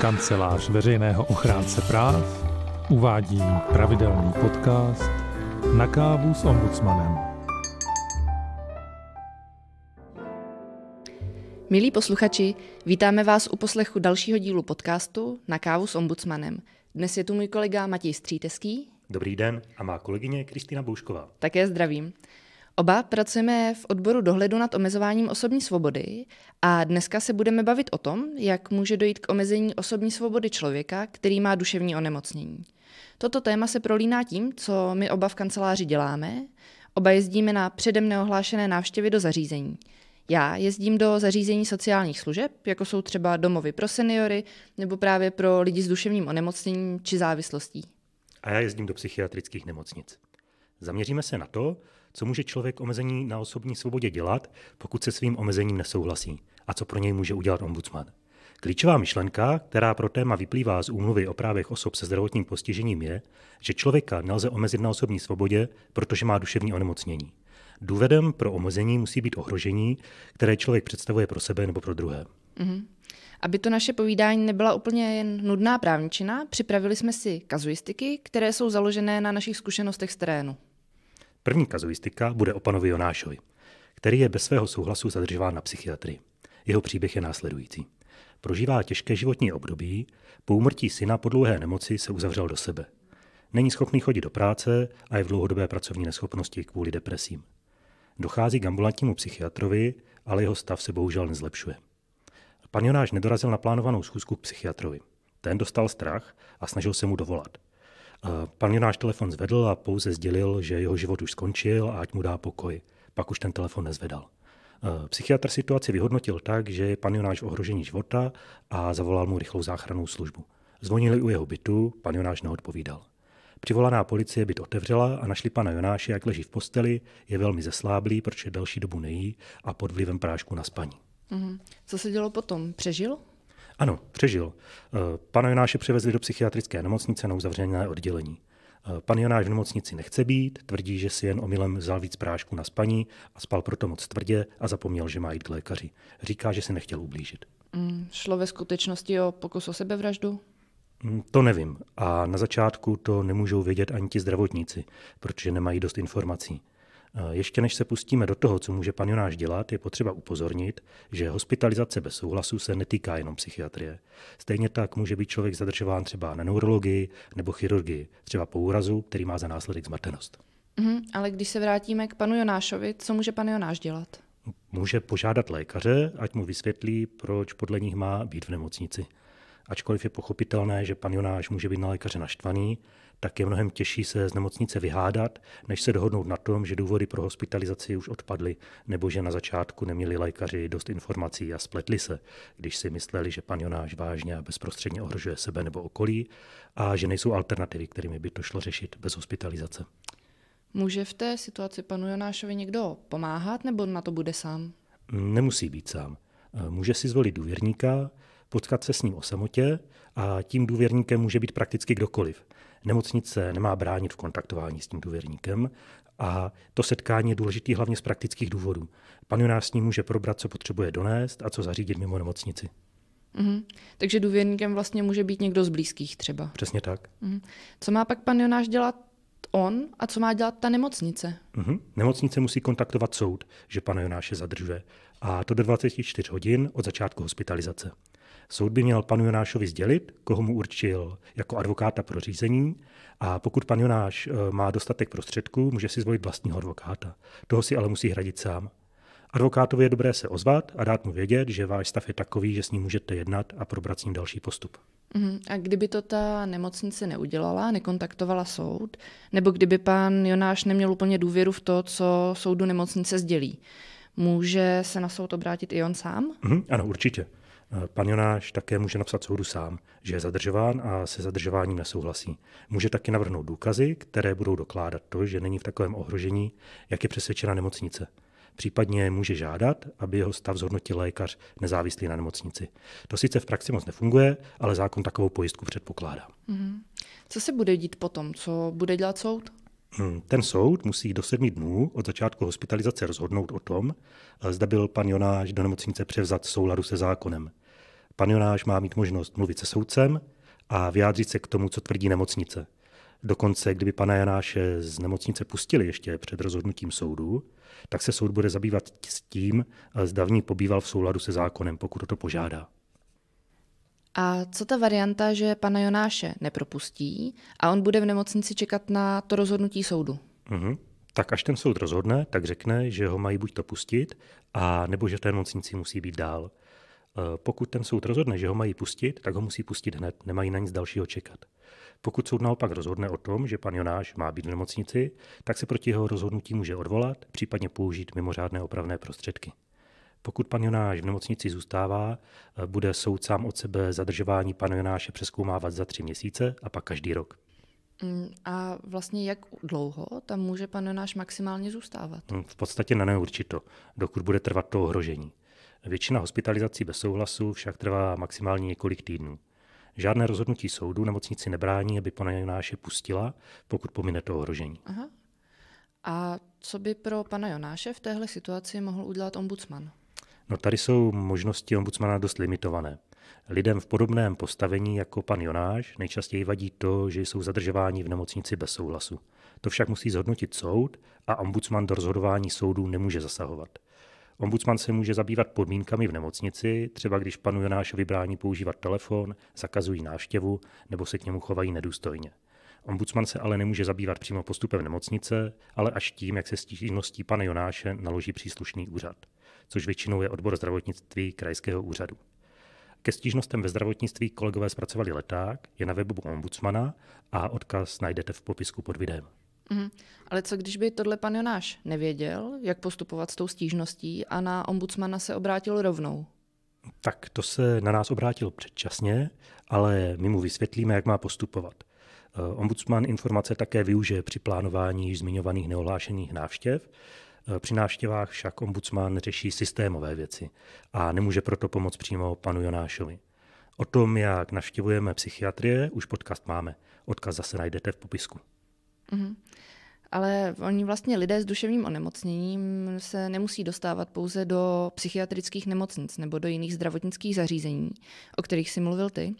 Kancelář veřejného ochránce práv uvádí pravidelný podcast na kávu s ombudsmanem. Milí posluchači, vítáme vás u poslechu dalšího dílu podcastu Na kávu s ombudsmanem. Dnes je tu můj kolega Matěj Stříteský. Dobrý den a má kolegyně Kristýna Boušková. Také zdravím. Oba pracujeme v odboru dohledu nad omezováním osobní svobody a dneska se budeme bavit o tom, jak může dojít k omezení osobní svobody člověka, který má duševní onemocnění. Toto téma se prolíná tím, co my oba v kanceláři děláme. Oba jezdíme na předem neohlášené návštěvy do zařízení. Já jezdím do zařízení sociálních služeb, jako jsou třeba domovy pro seniory nebo právě pro lidi s duševním onemocněním či závislostí. A já jezdím do psychiatrických nemocnic. Zaměříme se na to, co může člověk omezení na osobní svobodě dělat, pokud se svým omezením nesouhlasí a co pro něj může udělat ombudsman. Klíčová myšlenka, která pro téma vyplývá z úmluvy o právech osob se zdravotním postižením, je, že člověka nelze omezit na osobní svobodě, protože má duševní onemocnění. Důvodem pro omezení musí být ohrožení, které člověk představuje pro sebe nebo pro druhé. Mm-hmm. Aby to naše povídání nebyla úplně jen nudná právničina, připravili jsme si kazuistiky, které jsou založené na našich zkušenostech z terénu. První kazuistika bude o panovi Jonášovi, který je bez svého souhlasu zadržován na psychiatrii. Jeho příběh je následující. Prožívá těžké životní období, po úmrtí syna po dlouhé nemoci se uzavřel do sebe. Není schopný chodit do práce a je v dlouhodobé pracovní neschopnosti kvůli depresím. Dochází k ambulantnímu psychiatrovi, ale jeho stav se bohužel nezlepšuje. Pan Jonáš nedorazil na plánovanou schůzku k psychiatrovi. Ten dostal strach a snažil se mu dovolat pan Jonáš telefon zvedl a pouze sdělil, že jeho život už skončil a ať mu dá pokoj. Pak už ten telefon nezvedal. E, psychiatr situaci vyhodnotil tak, že je pan Jonáš v ohrožení života a zavolal mu rychlou záchranou službu. Zvonili u jeho bytu, pan Jonáš neodpovídal. Přivolaná policie byt otevřela a našli pana Jonáše, jak leží v posteli, je velmi zesláblý, protože další dobu nejí a pod vlivem prášku na spaní. Mhm. Co se dělo potom? Přežil? Ano, přežil. Eh, pana Jonáše přivezli do psychiatrické nemocnice na uzavřené oddělení. Eh, pan Jonáš v nemocnici nechce být, tvrdí, že si jen omylem vzal víc prášku na spaní a spal proto moc tvrdě a zapomněl, že má jít k lékaři. Říká, že si nechtěl ublížit. Mm, šlo ve skutečnosti o pokus o sebevraždu? Mm, to nevím. A na začátku to nemůžou vědět ani ti zdravotníci, protože nemají dost informací. Eh, ještě než se pustíme do toho, co může pan Jonáš dělat, je potřeba upozornit, že hospitalizace bez souhlasu se netýká jenom psychiatrie. Stejně tak může být člověk zadržován třeba na neurologii nebo chirurgii, třeba po úrazu, který má za následek zmatenost. Mm, ale když se vrátíme k panu Jonášovi, co může pan Jonáš dělat? Může požádat lékaře, ať mu vysvětlí, proč podle nich má být v nemocnici. Ačkoliv je pochopitelné, že pan Jonáš může být na lékaře naštvaný, tak je mnohem těžší se z nemocnice vyhádat, než se dohodnout na tom, že důvody pro hospitalizaci už odpadly, nebo že na začátku neměli lékaři dost informací a spletli se, když si mysleli, že pan Jonáš vážně a bezprostředně ohrožuje sebe nebo okolí a že nejsou alternativy, kterými by to šlo řešit bez hospitalizace. Může v té situaci panu Jonášovi někdo pomáhat, nebo na to bude sám? Nemusí být sám. Může si zvolit důvěrníka, potkat se s ním o samotě a tím důvěrníkem může být prakticky kdokoliv. Nemocnice nemá bránit v kontaktování s tím důvěrníkem a to setkání je důležité hlavně z praktických důvodů. Pan s ním může probrat, co potřebuje donést a co zařídit mimo nemocnici. Mm-hmm. Takže důvěrníkem vlastně může být někdo z blízkých třeba. Přesně tak. Mm-hmm. Co má pak pan Jonáš dělat on a co má dělat ta nemocnice? Mm-hmm. Nemocnice musí kontaktovat soud, že pan Jonáše zadržuje. A to do 24 hodin od začátku hospitalizace. Soud by měl panu Jonášovi sdělit, koho mu určil jako advokáta pro řízení a pokud pan Jonáš eh, má dostatek prostředků, může si zvolit vlastního advokáta. Toho si ale musí hradit sám. Advokátovi je dobré se ozvat a dát mu vědět, že váš stav je takový, že s ním můžete jednat a probrat s ním další postup. Mhm. A kdyby to ta nemocnice neudělala, nekontaktovala soud, nebo kdyby pan Jonáš neměl úplně důvěru v to, co soudu nemocnice sdělí, může se na soud obrátit i on sám? Mhm. ano, určitě. Panionáš také může napsat soudu sám, že je zadržován a se zadržováním nesouhlasí. Může taky navrhnout důkazy, které budou dokládat to, že není v takovém ohrožení, jak je přesvědčena nemocnice. Případně může žádat, aby jeho stav zhodnotil lékař nezávislý na nemocnici. To sice v praxi moc nefunguje, ale zákon takovou pojistku předpokládá. Mhm. Co se bude dít potom? Co bude dělat soud? Hmm, ten soud musí do sedmi dnů od začátku hospitalizace rozhodnout o tom, zda byl pan Jonáš do nemocnice převzat v souladu se zákonem. Panionáš má mít možnost mluvit se soudcem a vyjádřit se k tomu, co tvrdí nemocnice. Dokonce, kdyby pana Janáše z nemocnice pustili ještě před rozhodnutím soudu, tak se soud bude zabývat s tím, zda v ní pobýval v souladu se zákonem, pokud to požádá. A co ta varianta, že pana Jonáše nepropustí a on bude v nemocnici čekat na to rozhodnutí soudu? Mm-hmm. Tak až ten soud rozhodne, tak řekne, že ho mají buď to pustit, a nebo že v té nemocnici musí být dál. Eh, pokud ten soud rozhodne, že ho mají pustit, tak ho musí pustit hned, nemají na nic dalšího čekat. Pokud soud naopak rozhodne o tom, že pan Jonáš má být v nemocnici, tak se proti jeho rozhodnutí může odvolat, případně použít mimořádné opravné prostředky. Pokud pan Jonáš v nemocnici zůstává, eh, bude soud sám od sebe zadržování pana Jonáše přeskoumávat za tři měsíce a pak každý rok. Mm, a vlastně jak dlouho tam může pan Jonáš maximálně zůstávat? Mm, v podstatě na neurčito, dokud bude trvat to ohrožení. Většina hospitalizací bez souhlasu však trvá maximálně několik týdnů. Žádné rozhodnutí soudu nemocnici nebrání, aby Jonáše pustila, pokud pomine to ohrožení. Aha. A co by pro pana Jonáše v téhle situaci mohl udělat ombudsman? No tady jsou možnosti ombudsmana dost limitované. Lidem v podobném postavení jako pan Jonáš nejčastěji vadí to, že jsou zadržováni v nemocnici bez souhlasu. To však musí zhodnotit soud a ombudsman do rozhodování soudů nemůže zasahovat. Ombudsman se může zabývat podmínkami v nemocnici, třeba když panu Jonášovi brání používat telefon, zakazují návštěvu nebo se k němu chovají nedůstojně. Ombudsman se ale nemůže zabývat přímo postupem nemocnice, ale až tím, jak se stížností pana Jonáše naloží příslušný úřad, což většinou je odbor zdravotnictví krajského úřadu. Ke stížnostem ve zdravotnictví kolegové zpracovali leták, je na webu ombudsmana a odkaz najdete v popisku pod videem. Mm. Ale co když by tohle pan Jonáš nevěděl, jak postupovat s tou stížností a na ombudsmana se obrátil rovnou? Tak to se na nás obrátil předčasně, ale my mu vysvětlíme, jak má postupovat. Eh, ombudsman informace také využije při plánování již zmiňovaných neohlášených návštěv. Eh, při návštěvách však ombudsman řeší systémové věci a nemůže proto pomoct přímo panu Jonášovi. O tom, jak navštěvujeme psychiatrie, už podcast máme. Odkaz zase najdete v popisku. Mm-hmm. Ale oni vlastně lidé s duševním onemocněním se nemusí dostávat pouze do psychiatrických nemocnic nebo do jiných zdravotnických zařízení, o kterých si mluvil ty,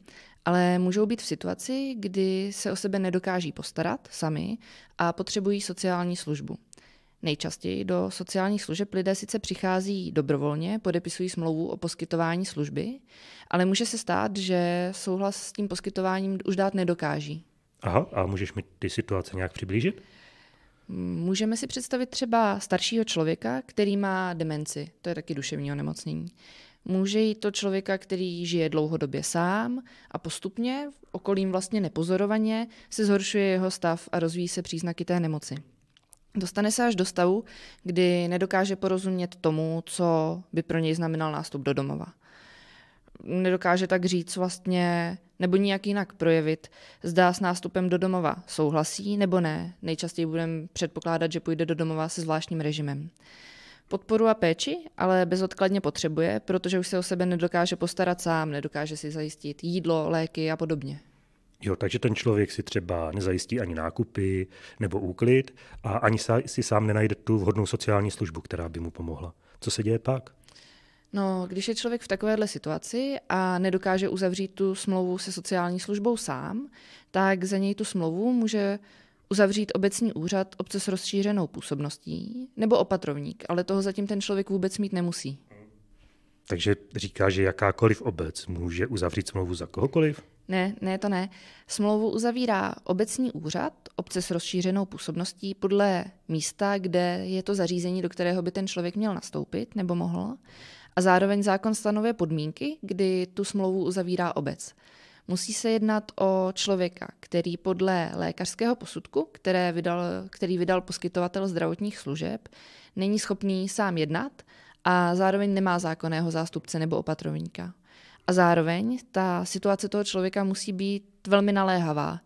ale můžou být v situaci, kdy se o sebe nedokáží postarat sami a potřebují sociální službu. Nejčastěji do sociálních služeb lidé sice přichází dobrovolně, podepisují smlouvu o poskytování služby, ale může se stát, že souhlas s tím poskytováním už dát nedokáží, Aha, a můžeš mi ty situace nějak přiblížit? Můžeme si představit třeba staršího člověka, který má demenci, to je taky duševní onemocnění. Může jít to člověka, který žije dlouhodobě sám a postupně, okolím vlastně nepozorovaně, se zhoršuje jeho stav a rozvíjí se příznaky té nemoci. Dostane se až do stavu, kdy nedokáže porozumět tomu, co by pro něj znamenal nástup do domova nedokáže tak říct vlastně, nebo nijak jinak projevit, zda s nástupem do domova souhlasí nebo ne. Nejčastěji budeme předpokládat, že půjde do domova se zvláštním režimem. Podporu a péči ale bezodkladně potřebuje, protože už se o sebe nedokáže postarat sám, nedokáže si zajistit jídlo, léky a podobně. Jo, takže ten člověk si třeba nezajistí ani nákupy nebo úklid a ani si sám nenajde tu vhodnou sociální službu, která by mu pomohla. Co se děje pak? No, když je člověk v takovéhle situaci a nedokáže uzavřít tu smlouvu se sociální službou sám, tak za něj tu smlouvu může uzavřít obecní úřad obce s rozšířenou působností nebo opatrovník, ale toho zatím ten člověk vůbec mít nemusí. Takže říká, že jakákoliv obec může uzavřít smlouvu za kohokoliv? Ne, ne, to ne. Smlouvu uzavírá obecní úřad, obce s rozšířenou působností, podle místa, kde je to zařízení, do kterého by ten člověk měl nastoupit nebo mohl. A zároveň zákon stanovuje podmínky, kdy tu smlouvu uzavírá obec. Musí se jednat o člověka, který podle lékařského posudku, které vydal, který vydal poskytovatel zdravotních služeb, není schopný sám jednat a zároveň nemá zákonného zástupce nebo opatrovníka. A zároveň ta situace toho člověka musí být velmi naléhavá.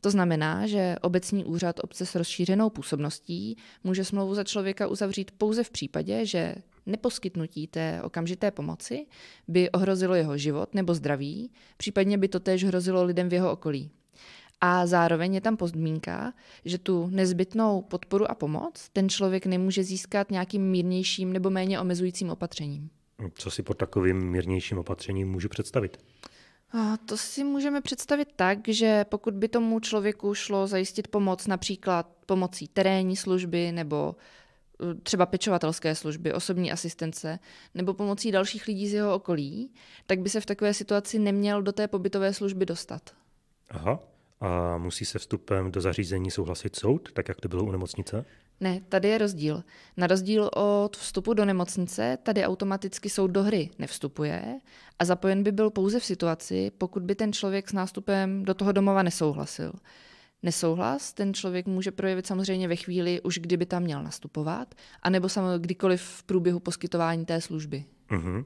To znamená, že obecní úřad obce s rozšířenou působností může smlouvu za člověka uzavřít pouze v případě, že neposkytnutí té okamžité pomoci by ohrozilo jeho život nebo zdraví, případně by to též hrozilo lidem v jeho okolí. A zároveň je tam podmínka, že tu nezbytnou podporu a pomoc ten člověk nemůže získat nějakým mírnějším nebo méně omezujícím opatřením. Co si pod takovým mírnějším opatřením můžu představit? To si můžeme představit tak, že pokud by tomu člověku šlo zajistit pomoc například pomocí terénní služby nebo E, třeba pečovatelské služby, osobní asistence nebo pomocí dalších lidí z jeho okolí, tak by se v takové situaci neměl do té pobytové služby dostat. Aha. A musí se vstupem do zařízení souhlasit soud, tak jak to bylo u nemocnice? Ne, tady je rozdíl. Na rozdíl od vstupu do nemocnice, tady automaticky soud do hry nevstupuje a zapojen by byl pouze v situaci, pokud by ten člověk s nástupem do toho domova nesouhlasil nesouhlas ten člověk může projevit samozřejmě ve chvíli, už kdyby tam měl nastupovat, anebo samozřejmě kdykoliv v průběhu poskytování té služby. Uh-huh.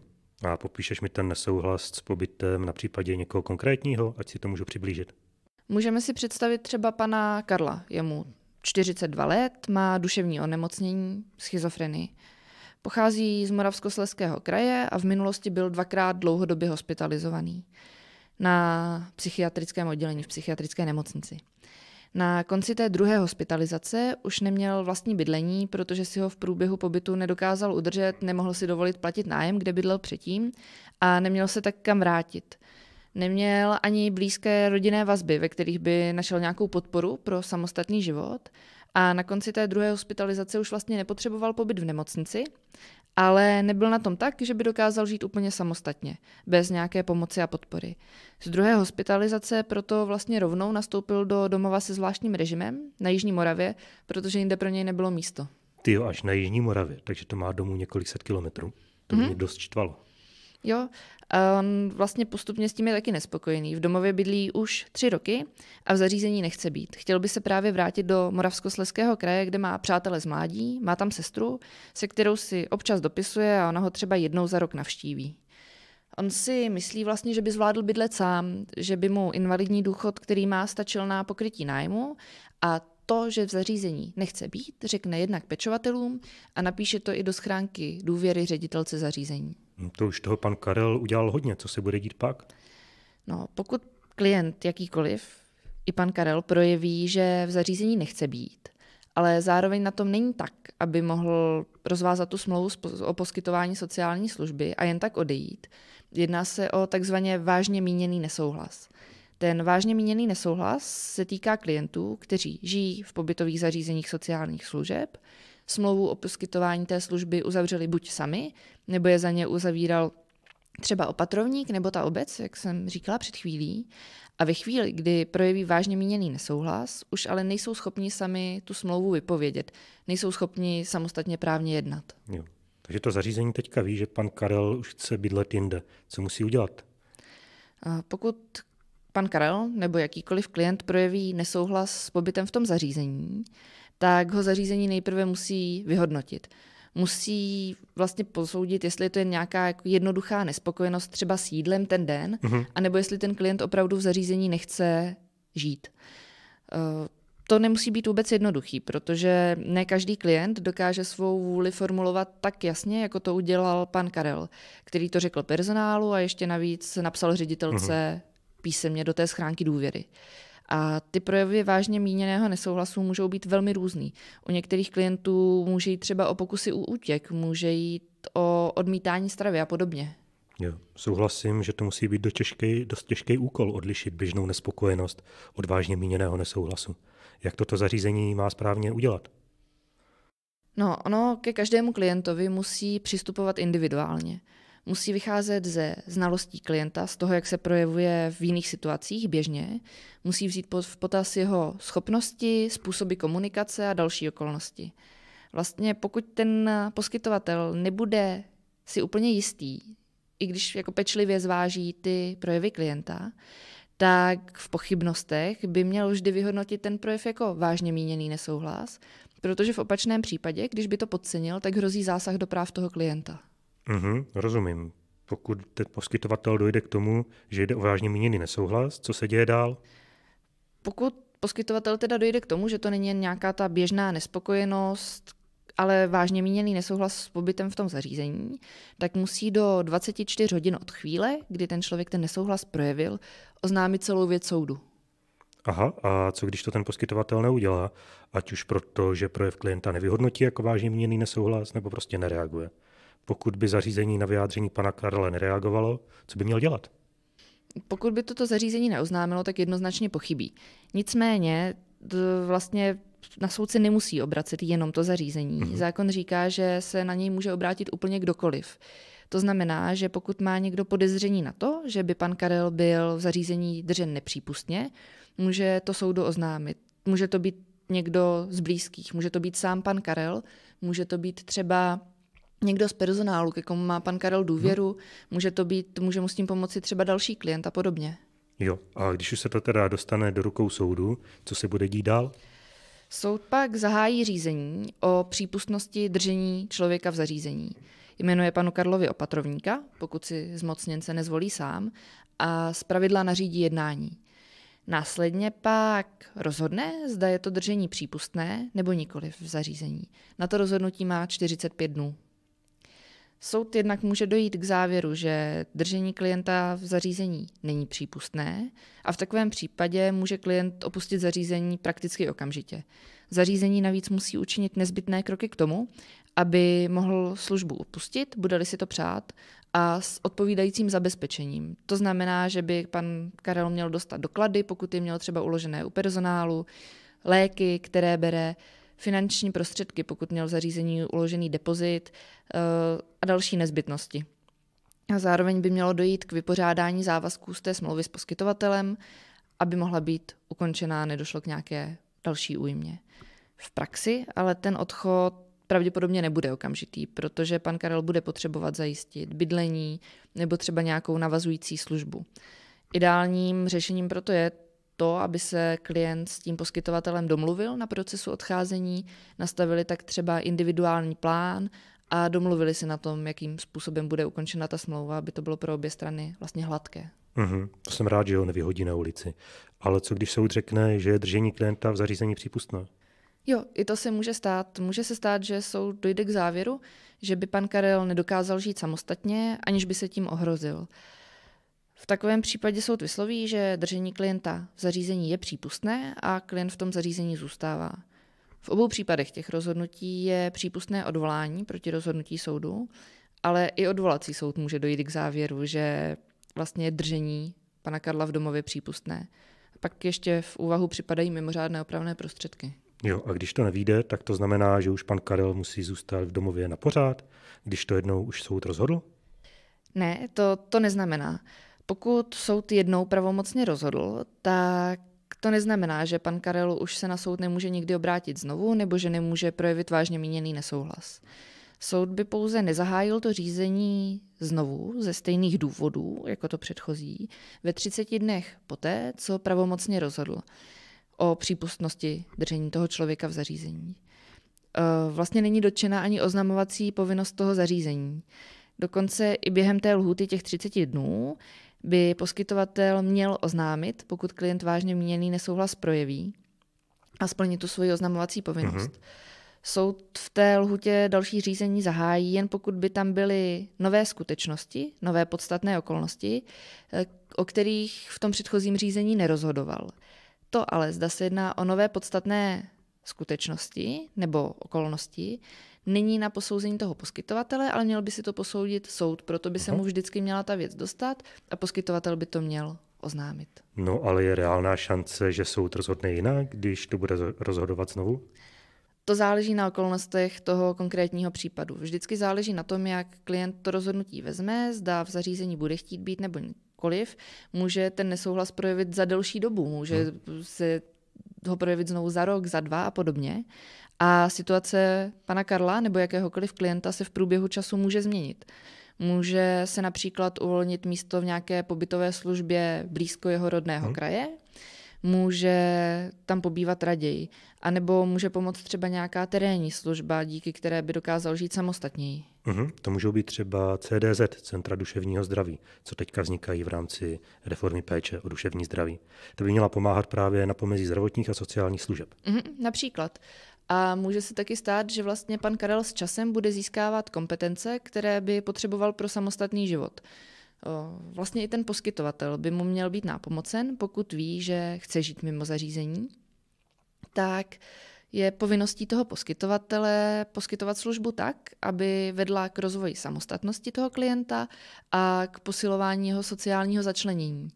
A popíšeš mi ten nesouhlas s pobytem na případě někoho konkrétního, ať si to můžu přiblížit? Můžeme si představit třeba pana Karla. Je mu 42 let, má duševní onemocnění, schizofrenii. Pochází z Moravskosleského kraje a v minulosti byl dvakrát dlouhodobě hospitalizovaný na psychiatrickém oddělení v psychiatrické nemocnici. Na konci té druhé hospitalizace už neměl vlastní bydlení, protože si ho v průběhu pobytu nedokázal udržet, nemohl si dovolit platit nájem, kde bydlel předtím a neměl se tak kam vrátit. Neměl ani blízké rodinné vazby, ve kterých by našel nějakou podporu pro samostatný život a na konci té druhé hospitalizace už vlastně nepotřeboval pobyt v nemocnici ale nebyl na tom tak, že by dokázal žít úplně samostatně, bez nějaké pomoci a podpory. Z druhé hospitalizace proto vlastně rovnou nastoupil do domova se zvláštním režimem na Jižní Moravě, protože jinde pro něj nebylo místo. Ty jo, až na Jižní Moravě, takže to má domů několik set kilometrů. To mm-hmm. mě dost čtvalo. Jo, um, vlastně postupně s tím je taky nespokojený. V domově bydlí už tři roky a v zařízení nechce být. Chtěl by se právě vrátit do Moravskosleského kraje, kde má přátele z mládí, má tam sestru, se kterou si občas dopisuje a ona ho třeba jednou za rok navštíví. On si myslí vlastně, že by zvládl bydlet sám, že by mu invalidní důchod, který má, stačil na pokrytí nájmu a to, že v zařízení nechce být, řekne jednak pečovatelům a napíše to i do schránky důvěry ředitelce zařízení. Hm, to už toho pan Karel udělal hodně. Co se bude dít pak? No, pokud klient jakýkoliv, i pan Karel, projeví, že v zařízení nechce být, ale zároveň na tom není tak, aby mohl rozvázat tu smlouvu o poskytování sociální služby a jen tak odejít. Jedná se o takzvaně vážně míněný nesouhlas. Ten vážně míněný nesouhlas se týká klientů, kteří žijí v pobytových zařízeních sociálních služeb, smlouvu o poskytování té služby uzavřeli buď sami, nebo je za ně uzavíral třeba opatrovník nebo ta obec, jak jsem říkala před chvílí, a ve chvíli, kdy projeví vážně míněný nesouhlas, už ale nejsou schopni sami tu smlouvu vypovědět, nejsou schopni samostatně právně jednat. Jo. Takže to zařízení teďka ví, že pan Karel už chce bydlet jinde. Co musí udělat? A pokud pan Karel nebo jakýkoliv klient projeví nesouhlas s pobytem v tom zařízení, tak ho zařízení nejprve musí vyhodnotit. Musí vlastně posoudit, jestli to je nějaká jako jednoduchá nespokojenost třeba s jídlem ten den, mm-hmm. anebo jestli ten klient opravdu v zařízení nechce žít. Eh, to nemusí být vůbec jednoduchý, protože ne každý klient dokáže svou vůli formulovat tak jasně, jako to udělal pan Karel, který to řekl personálu a ještě navíc napsal ředitelce mm-hmm. písemně do té schránky důvěry. Uh, a ty projevy vážně míněného nesouhlasu můžou být velmi různý. U některých klientů může jít třeba o pokusy u útěk, může jít o odmítání stravy a podobně. Jo, souhlasím, že to musí být do těžký, dost těžký úkol odlišit běžnou nespokojenost od vážně míněného nesouhlasu. Jak toto zařízení má správně udělat? No, ono ke každému klientovi musí přistupovat individuálně musí vycházet ze znalostí klienta, z toho, jak se projevuje v jiných situacích běžně, musí vzít v potaz jeho schopnosti, způsoby komunikace a další okolnosti. Vlastně pokud ten poskytovatel nebude si úplně jistý, i když jako pečlivě zváží ty projevy klienta, tak v pochybnostech by měl vždy vyhodnotit ten projev jako vážně míněný nesouhlas, protože v opačném případě, když by to podcenil, tak hrozí zásah do práv toho klienta. Mm-hmm, rozumím. Pokud ten poskytovatel dojde k tomu, že jde o vážně míněný nesouhlas, co se děje dál? Pokud poskytovatel teda dojde k tomu, že to není jen nějaká ta běžná nespokojenost, ale vážně míněný nesouhlas s pobytem v tom zařízení, tak musí do 24 hodin od chvíle, kdy ten člověk ten nesouhlas projevil, oznámit celou věc soudu. Aha, a co když to ten poskytovatel neudělá? Ať už proto, že projev klienta nevyhodnotí jako vážně míněný nesouhlas, nebo prostě nereaguje? pokud by zařízení na vyjádření pana Karla nereagovalo, co by měl dělat? Pokud by toto zařízení neoznámilo, tak jednoznačně pochybí. Nicméně vlastně na soudce nemusí obracet jenom to zařízení. Mm-hmm. Zákon říká, že se na něj může obrátit úplně kdokoliv. To znamená, že pokud má někdo podezření na to, že by pan Karel byl v zařízení držen nepřípustně, může to soudu oznámit. Může to být někdo z blízkých, může to být sám pan Karel, může to být třeba někdo z personálu, ke komu má pan Karel důvěru, hmm. může to být, může mu s tím pomoci třeba další klient a podobně. Jo, a když už se to teda dostane do rukou soudu, co se bude dít dál? Soud pak zahájí řízení o přípustnosti držení člověka v zařízení. Jmenuje panu Karlovi opatrovníka, pokud si zmocněnce nezvolí sám, a pravidla nařídí jednání. Následně pak rozhodne, zda je to držení přípustné nebo nikoli v zařízení. Na to rozhodnutí má 45 dnů. Soud jednak může dojít k závěru, že držení klienta v zařízení není přípustné a v takovém případě může klient opustit zařízení prakticky okamžitě. Zařízení navíc musí učinit nezbytné kroky k tomu, aby mohl službu opustit, bude-li si to přát, a s odpovídajícím zabezpečením. To znamená, že by pan Karel měl dostat doklady, pokud je měl třeba uložené u personálu, léky, které bere, finanční prostředky, pokud měl v zařízení uložený depozit eh, a další nezbytnosti. A zároveň by mělo dojít k vypořádání závazků z té smlouvy s poskytovatelem, aby mohla být ukončená, nedošlo k nějaké další újmě. V praxi ale ten odchod pravděpodobně nebude okamžitý, protože pan Karel bude potřebovat zajistit bydlení nebo třeba nějakou navazující službu. Ideálním řešením proto je to, aby se klient s tím poskytovatelem domluvil na procesu odcházení, nastavili tak třeba individuální plán a domluvili se na tom, jakým způsobem bude ukončena ta smlouva, aby to bylo pro obě strany vlastně hladké. Mm-hmm. To jsem rád, že ho nevyhodí na ulici. Ale co když soud řekne, že je držení klienta v zařízení přípustné? Jo, i to se může stát. Může se stát, že soud dojde k závěru, že by pan Karel nedokázal žít samostatně, aniž by se tím ohrozil. V takovém případě soud vysloví, že držení klienta v zařízení je přípustné a klient v tom zařízení zůstává. V obou případech těch rozhodnutí je přípustné odvolání proti rozhodnutí soudu, ale i odvolací soud může dojít k závěru, že vlastně je držení pana Karla v domově přípustné. Pak ještě v úvahu připadají mimořádné opravné prostředky. Jo, a když to nevíde, tak to znamená, že už pan Karel musí zůstat v domově na pořád, když to jednou už soud rozhodl? Ne, to, to neznamená. Pokud soud jednou pravomocně rozhodl, tak to neznamená, že pan Karel už se na soud nemůže nikdy obrátit znovu nebo že nemůže projevit vážně míněný nesouhlas. Soud by pouze nezahájil to řízení znovu ze stejných důvodů, jako to předchozí, ve 30 dnech poté, co pravomocně rozhodl o přípustnosti držení toho člověka v zařízení. Eh, vlastně není dotčena ani oznamovací povinnost toho zařízení. Dokonce i během té lhuty těch 30 dnů by poskytovatel měl oznámit, pokud klient vážně měněný nesouhlas projeví a splní tu svoji oznamovací povinnost. Mm-hmm. Soud v té lhutě další řízení zahájí, jen pokud by tam byly nové skutečnosti, nové podstatné okolnosti, eh, o kterých v tom předchozím řízení nerozhodoval. To ale, zda se jedná o nové podstatné skutečnosti nebo okolnosti, není na posouzení toho poskytovatele, ale měl by si to posoudit soud, proto by se mu vždycky měla ta věc dostat a poskytovatel by to měl oznámit. No ale je reálná šance, že soud rozhodne jinak, když to bude rozhodovat znovu? To záleží na okolnostech toho konkrétního případu. Vždycky záleží na tom, jak klient to rozhodnutí vezme, zda v zařízení bude chtít být nebo nikoliv. Může ten nesouhlas projevit za delší dobu, může hmm. se ho projevit znovu za rok, za dva a podobně. A situace pana Karla nebo jakéhokoliv klienta se v průběhu času může změnit. Může se například uvolnit místo v nějaké pobytové službě blízko jeho rodného hmm. kraje, může tam pobývat raději, anebo může pomoct třeba nějaká terénní služba, díky které by dokázal žít samostatněji. Hmm. To můžou být třeba CDZ, Centra duševního zdraví, co teďka vznikají v rámci reformy péče o duševní zdraví. To by měla pomáhat právě na pomezí zdravotních a sociálních služeb. Hmm. Například. A může se taky stát, že vlastně pan Karel s časem bude získávat kompetence, které by potřeboval pro samostatný život. Vlastně i ten poskytovatel by mu měl být nápomocen, pokud ví, že chce žít mimo zařízení, tak je povinností toho poskytovatele poskytovat službu tak, aby vedla k rozvoji samostatnosti toho klienta a k posilování jeho sociálního začlenění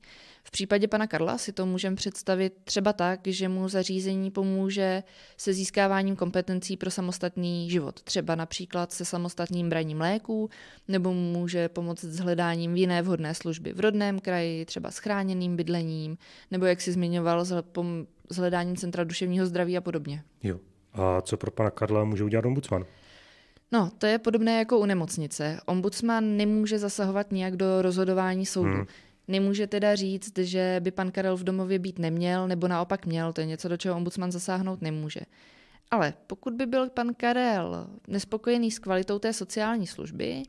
případě pana Karla si to můžeme představit třeba tak, že mu zařízení pomůže se získáváním kompetencí pro samostatný život, třeba například se samostatným braním léků, nebo mu může pomoct s hledáním jiné vhodné služby v rodném kraji, třeba s chráněným bydlením, nebo jak si zmiňoval, s hledáním centra duševního zdraví a podobně. Jo. A co pro pana Karla může udělat ombudsman? No, to je podobné jako u nemocnice. Ombudsman nemůže zasahovat nijak do rozhodování soudu. Hmm. Nemůže teda říct, že by pan Karel v domově být neměl, nebo naopak měl, to je něco, do čeho ombudsman zasáhnout nemůže. Ale pokud by byl pan Karel nespokojený s kvalitou té sociální služby,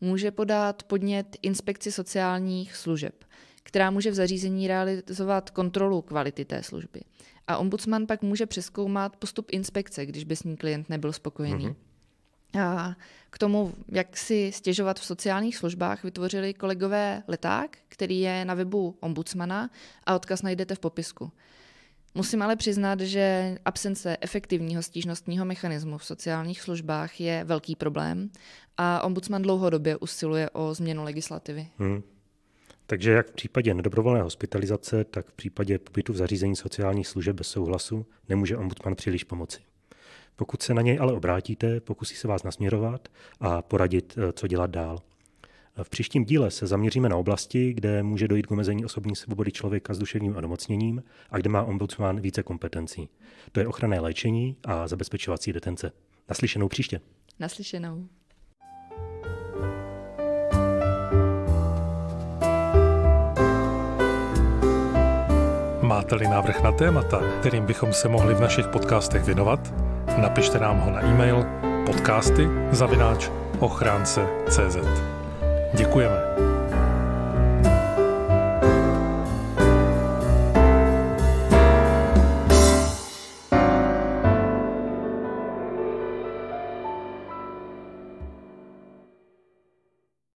může podat podnět inspekci sociálních služeb, která může v zařízení realizovat kontrolu kvality té služby. A ombudsman pak může přeskoumat postup inspekce, když by s ní klient nebyl spokojený. Mm-hmm. A k tomu, jak si stěžovat v sociálních službách, vytvořili kolegové leták, který je na webu ombudsmana a odkaz najdete v popisku. Musím ale přiznat, že absence efektivního stížnostního mechanismu v sociálních službách je velký problém a ombudsman dlouhodobě usiluje o změnu legislativy. Hmm. Takže jak v případě nedobrovolné hospitalizace, tak v případě pobytu v zařízení sociálních služeb bez souhlasu nemůže ombudsman příliš pomoci. Pokud se na něj ale obrátíte, pokusí se vás nasměrovat a poradit, eh, co dělat dál. V příštím díle se zaměříme na oblasti, kde může dojít k omezení osobní svobody člověka s duševním onemocněním a kde má ombudsman více kompetencí. To je ochranné léčení a zabezpečovací detence. Naslyšenou příště. Naslyšenou. Máte-li návrh na témata, kterým bychom se mohli v našich podcastech věnovat, napište nám ho na e-mail podcasty zavináč ochránce.cz Děkujeme.